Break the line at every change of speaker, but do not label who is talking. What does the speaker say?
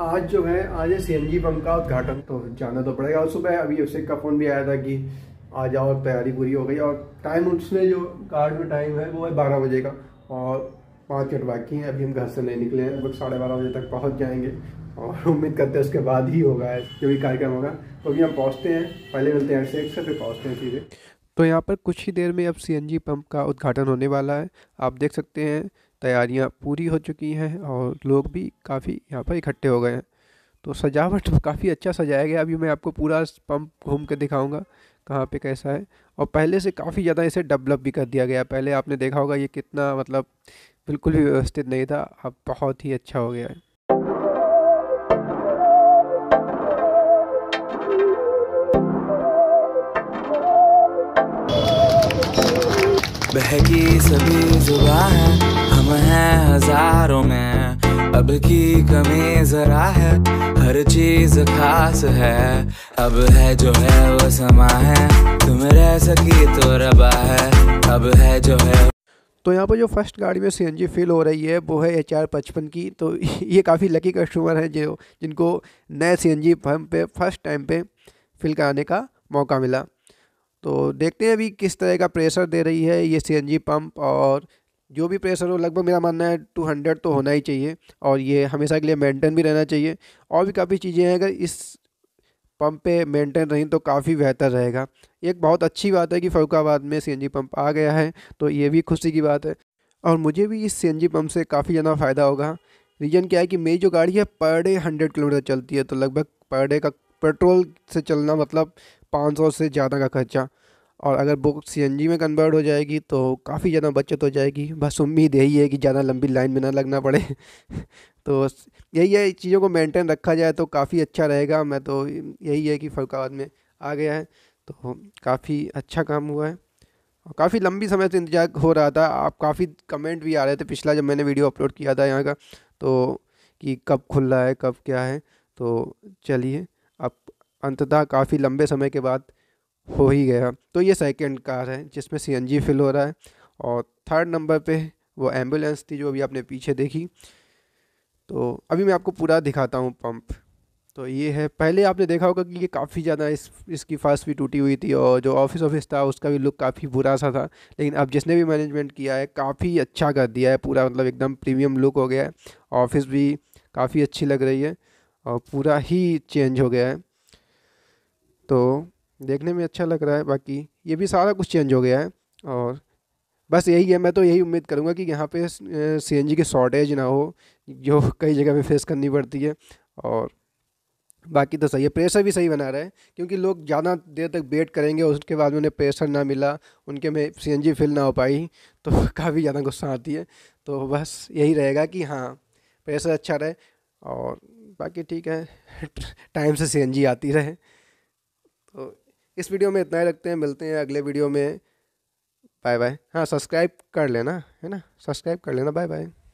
आज जो है आज है सी पंप का उद्घाटन तो जाना तो पड़ेगा और सुबह अभी उसे का फ़ोन भी आया था कि आ जाओ तैयारी पूरी हो गई और टाइम उसने जो कार्ड में टाइम है वो है बारह बजे का और पाँच मिनट बाकी हैं अभी हम घर से नहीं निकले हैं लगभग साढ़े बारह बजे तक पहुंच जाएंगे और उम्मीद करते हैं उसके बाद ही होगा जो भी कार्यक्रम होगा तो अभी हम पहुँचते हैं पहले मिलते हैं एक से फिर पहुँचते हैं सीधे तो यहाँ पर कुछ ही देर में अब सी पंप का उद्घाटन होने वाला है आप देख सकते हैं तैयारियां पूरी हो चुकी हैं और लोग भी काफ़ी यहाँ पर इकट्ठे हो गए हैं तो सजावट काफ़ी अच्छा सजाया गया अभी मैं आपको पूरा पंप घूम के दिखाऊँगा कहाँ पे कैसा है और पहले से काफ़ी ज़्यादा इसे डेवलप भी कर दिया गया पहले आपने देखा होगा ये कितना मतलब बिल्कुल भी व्यवस्थित नहीं था अब बहुत ही अच्छा हो गया है बहकी सभी जुबा है प्यारों में अब की कमी जरा है हर चीज खास है अब है जो है वो समा है तुम रह सकी तो रबा है अब है जो है तो यहाँ पर जो फर्स्ट गाड़ी में सी फिल हो रही है वो है एच आर पचपन की तो ये काफ़ी लकी कस्टमर हैं जो जिनको नए सी एन पंप पे फर्स्ट टाइम पे फिल कराने का मौका मिला तो देखते हैं अभी किस तरह का प्रेशर दे रही है ये सी पंप और जो भी प्रेशर हो लगभग मेरा मानना है टू हंड्रेड तो होना ही चाहिए और ये हमेशा के लिए मेंटेन भी रहना चाहिए और भी काफ़ी चीज़ें हैं अगर इस पंप पे मेंटेन रहीं तो काफ़ी बेहतर रहेगा एक बहुत अच्छी बात है कि फरुखाबाद में सीएनजी पंप आ गया है तो ये भी खुशी की बात है और मुझे भी इस सी पंप से काफ़ी ज़्यादा फ़ायदा होगा रीज़न क्या है कि मेरी जो गाड़ी है पर डे हंड्रेड किलोमीटर चलती है तो लगभग पर डे का पेट्रोल से चलना मतलब पाँच सौ से ज़्यादा का खर्चा और अगर बुक सी में कन्वर्ट हो जाएगी तो काफ़ी ज़्यादा बचत हो जाएगी बस उम्मीद यही है कि ज़्यादा लंबी लाइन में ना लगना पड़े तो यही है चीज़ों को मेंटेन रखा जाए तो काफ़ी अच्छा रहेगा मैं तो यही है कि फरुखाबाद में आ गया है तो काफ़ी अच्छा काम हुआ है और काफ़ी लंबी समय से इंतजार हो रहा था आप काफ़ी कमेंट भी आ रहे थे पिछला जब मैंने वीडियो अपलोड किया था यहाँ का तो कि कब खुल रहा है कब क्या है तो चलिए अब अंततः काफ़ी लंबे समय के बाद हो ही गया तो ये सेकंड कार है जिसमें सीएनजी फिल हो रहा है और थर्ड नंबर पे वो एम्बुलेंस थी जो अभी आपने पीछे देखी तो अभी मैं आपको पूरा दिखाता हूँ पंप तो ये है पहले आपने देखा होगा कि ये काफ़ी ज़्यादा इस इसकी फर्स्ट भी टूटी हुई थी और जो ऑफिस ऑफिस था उसका भी लुक काफ़ी बुरा सा था लेकिन अब जिसने भी मैनेजमेंट किया है काफ़ी अच्छा कर दिया है पूरा मतलब एकदम प्रीमियम लुक हो गया है ऑफिस भी काफ़ी अच्छी लग रही है और पूरा ही चेंज हो गया है तो देखने में अच्छा लग रहा है बाकी ये भी सारा कुछ चेंज हो गया है और बस यही है मैं तो यही उम्मीद करूँगा कि यहाँ पे सी की शॉर्टेज ना हो जो कई जगह पे फेस करनी पड़ती है और बाकी तो सही है प्रेशर भी सही बना रहा है क्योंकि लोग ज़्यादा देर तक वेट करेंगे उसके बाद उन्हें प्रेशर ना मिला उनके में सी फिल ना हो पाई तो काफ़ी ज़्यादा गुस्सा आती है तो बस यही रहेगा कि हाँ प्रेशर अच्छा रहे और बाकी ठीक है टाइम से सी आती रहे तो इस वीडियो में इतना ही रखते हैं मिलते हैं अगले वीडियो में बाय बाय हाँ सब्सक्राइब कर लेना है ना सब्सक्राइब कर लेना बाय बाय